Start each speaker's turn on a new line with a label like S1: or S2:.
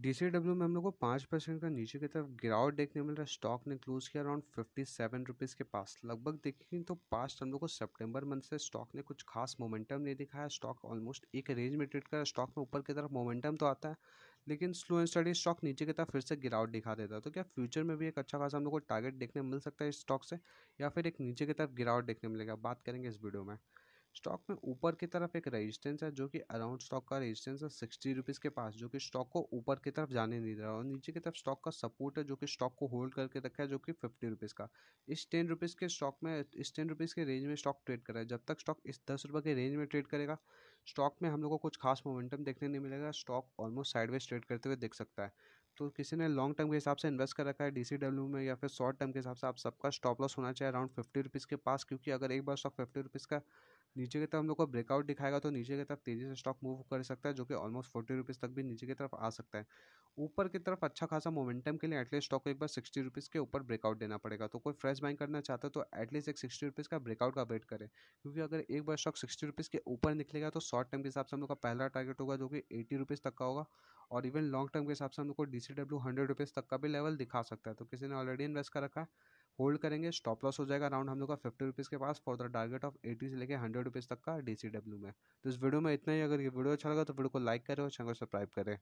S1: D में हम लोग को पाँच परसेंट का नीचे की तरफ गिरावट देखने मिल रहा है स्टॉक ने क्लोज किया अराउंड फिफ्टी सेवन रुपीज़ के पास लगभग देखें तो पास्ट हम लोग को सितंबर मंथ से स्टॉक ने कुछ खास मोमेंटम नहीं दिखाया स्टॉक ऑलमोस्ट एक रेंज में ट्रेड कर स्टॉक में ऊपर की तरफ मोमेंटम तो आता है लेकिन स्लो एंड स्टडी स्टॉक नीचे की तरफ फिर से गिरावट दिखा देता है तो क्या फ्यूचर में भी एक अच्छा खासा हम लोग को टारगेट देखने मिल सकता है इस स्टॉक से या फिर एक नीचे की तरफ गिरावट देखने मिलेगा बात करेंगे इस वीडियो में स्टॉक में ऊपर की तरफ एक रेजिस्टेंस है जो कि अराउंड स्टॉक का रेजिस्टेंस है सिक्सटी रुपीज़ के पास जो कि स्टॉक को ऊपर की तरफ जाने नहीं दे रहा और नीचे की तरफ स्टॉक का सपोर्ट है जो कि स्टॉक को होल्ड करके रखा है जो कि फिफ्टी रुपीज़ का इस टेन रुपीज़ के स्टॉक में इस टेन रुपीज़ के रेंज में स्टॉक ट्रेड करा है जब तक स्टॉक इस दस रुपये के रेंज में ट्रेड करेगा स्टॉक में हम लोग को कुछ खास मोमेंटम देखने नहीं मिलेगा स्टॉक ऑलमोस्ट साइडवेज ट्रेड करते हुए देख सकता है तो किसी ने लॉन्ग टर्म के हिसाब से इन्वेस्ट कर रखा है डब्ल्यू में या फिर शॉर्ट टर्म के हिसाब से आप सबका स्टॉप लॉस होना चाहिए अराउंड फिफ्टी रुपीज़ के पास क्योंकि अगर एक बार स्टॉक फिफ्टी रुपीज़ का नीचे की तरफ हम लोग को ब्रेकआउट दिखाएगा तो नीचे की तरफ तेजी से स्टॉक मूव कर सकता है जो कि ऑलमोस्ट फोर्टी रुपीज़ तक भी नीचे की तरफ आ सकता है ऊपर की तरफ अच्छा खासा मोमेंटम के लिए एटलीस्ट स्टॉक को एक बार सिक्सटी रुपीज़ के ऊपर ब्रेकआउट देना पड़ेगा तो कोई फ्रेश बाइंग करना चाहता है तो एटलीस्ट एक सिक्सटी रुपीज़ का ब्रेकआउट का वेट करें क्योंकि अगर एक बार स्टॉक सिक्सटी रुपीज़ के ऊपर निकलेगा तो शॉर्ट टर्म के हिसाब से हम लोग का पहला टारगेट होगा जो कि एटी रुपीज़ तक का होगा और इवन लॉन्ग टर्म के हिसाब से हम लोग को D C W hundred rupees तक का भी लेवल दिखा सकता है तो किसी ने ऑलरेडी इन्वेस्ट कर रखा है होल्ड करेंगे स्टॉप लॉस हो जाएगा अराउंड हम लोग का फिफ्टी रुपीज़ के पास for the target of eighty से लेकर हंड्रेड रुपीज़ तक का डी में तो इस वीडियो में इतना ही अगर ये वीडियो अच्छा लगा तो वीडियो को लाइक करें और चैनल को सब्सक्राइब करें